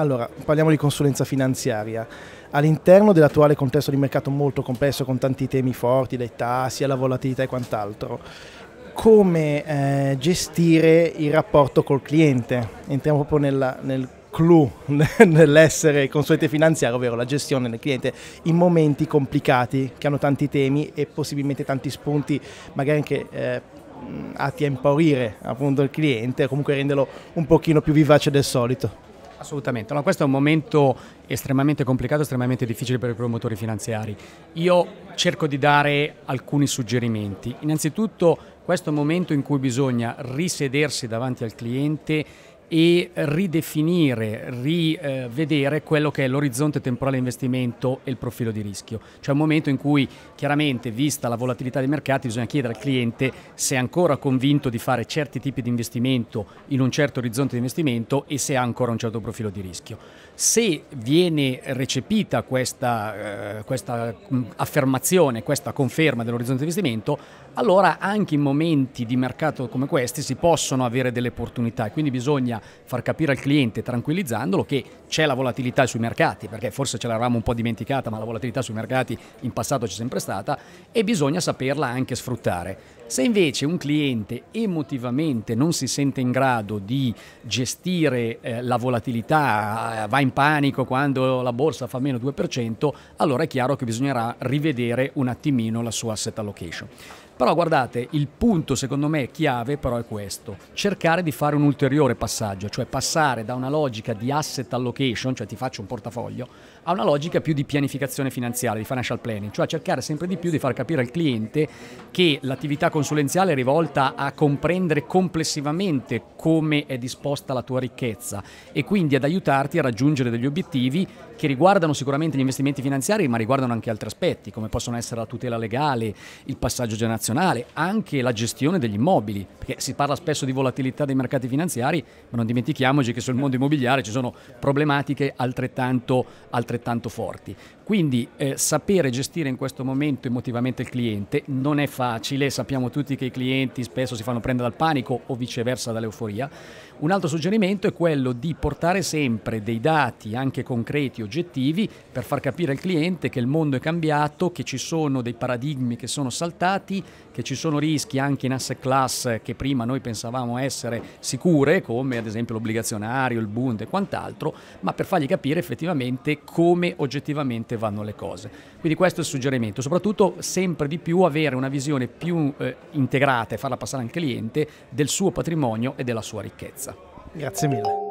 Allora, parliamo di consulenza finanziaria. All'interno dell'attuale contesto di mercato molto complesso con tanti temi forti, dai tassi alla volatilità e quant'altro, come eh, gestire il rapporto col cliente? Entriamo proprio nella, nel clou nell'essere consulente finanziario, ovvero la gestione del cliente in momenti complicati che hanno tanti temi e possibilmente tanti spunti, magari anche eh, atti a impaurire appunto il cliente o comunque renderlo un pochino più vivace del solito. Assolutamente, no, questo è un momento estremamente complicato, estremamente difficile per i promotori finanziari. Io cerco di dare alcuni suggerimenti. Innanzitutto questo è un momento in cui bisogna risedersi davanti al cliente e ridefinire, rivedere quello che è l'orizzonte temporale di investimento e il profilo di rischio. Cioè un momento in cui chiaramente, vista la volatilità dei mercati, bisogna chiedere al cliente se è ancora convinto di fare certi tipi di investimento in un certo orizzonte di investimento e se ha ancora un certo profilo di rischio. Se viene recepita questa, eh, questa mm, affermazione, questa conferma dell'orizzonte di investimento, allora anche in momenti di mercato come questi si possono avere delle opportunità e quindi bisogna far capire al cliente tranquillizzandolo che c'è la volatilità sui mercati, perché forse ce l'avevamo un po' dimenticata, ma la volatilità sui mercati in passato c'è sempre stata e bisogna saperla anche sfruttare. Se invece un cliente emotivamente non si sente in grado di gestire eh, la volatilità, eh, va in panico quando la borsa fa meno 2%, allora è chiaro che bisognerà rivedere un attimino la sua asset allocation. Però guardate, il punto secondo me chiave però è questo, cercare di fare un ulteriore passaggio, cioè passare da una logica di asset allocation, cioè ti faccio un portafoglio, a una logica più di pianificazione finanziaria, di financial planning, cioè cercare sempre di più di far capire al cliente che l'attività consulenziale è rivolta a comprendere complessivamente come è disposta la tua ricchezza e quindi ad aiutarti a raggiungere degli obiettivi che riguardano sicuramente gli investimenti finanziari ma riguardano anche altri aspetti come possono essere la tutela legale, il passaggio generazionale, internazionale, anche la gestione degli immobili, perché si parla spesso di volatilità dei mercati finanziari, ma non dimentichiamoci che sul mondo immobiliare ci sono problematiche altrettanto, altrettanto forti. Quindi eh, sapere gestire in questo momento emotivamente il cliente non è facile, sappiamo tutti che i clienti spesso si fanno prendere dal panico o viceversa dall'euforia. Un altro suggerimento è quello di portare sempre dei dati anche concreti, oggettivi, per far capire al cliente che il mondo è cambiato, che ci sono dei paradigmi che sono saltati, che ci sono rischi anche in asset class che prima noi pensavamo essere sicure, come ad esempio l'obbligazionario, il bund e quant'altro, ma per fargli capire effettivamente come oggettivamente vanno le cose. Quindi questo è il suggerimento, soprattutto sempre di più avere una visione più eh, integrata e farla passare al cliente del suo patrimonio e della sua ricchezza. Grazie mille.